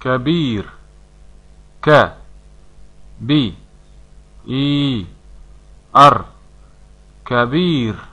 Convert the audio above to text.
كبير ك بي اي ار كبير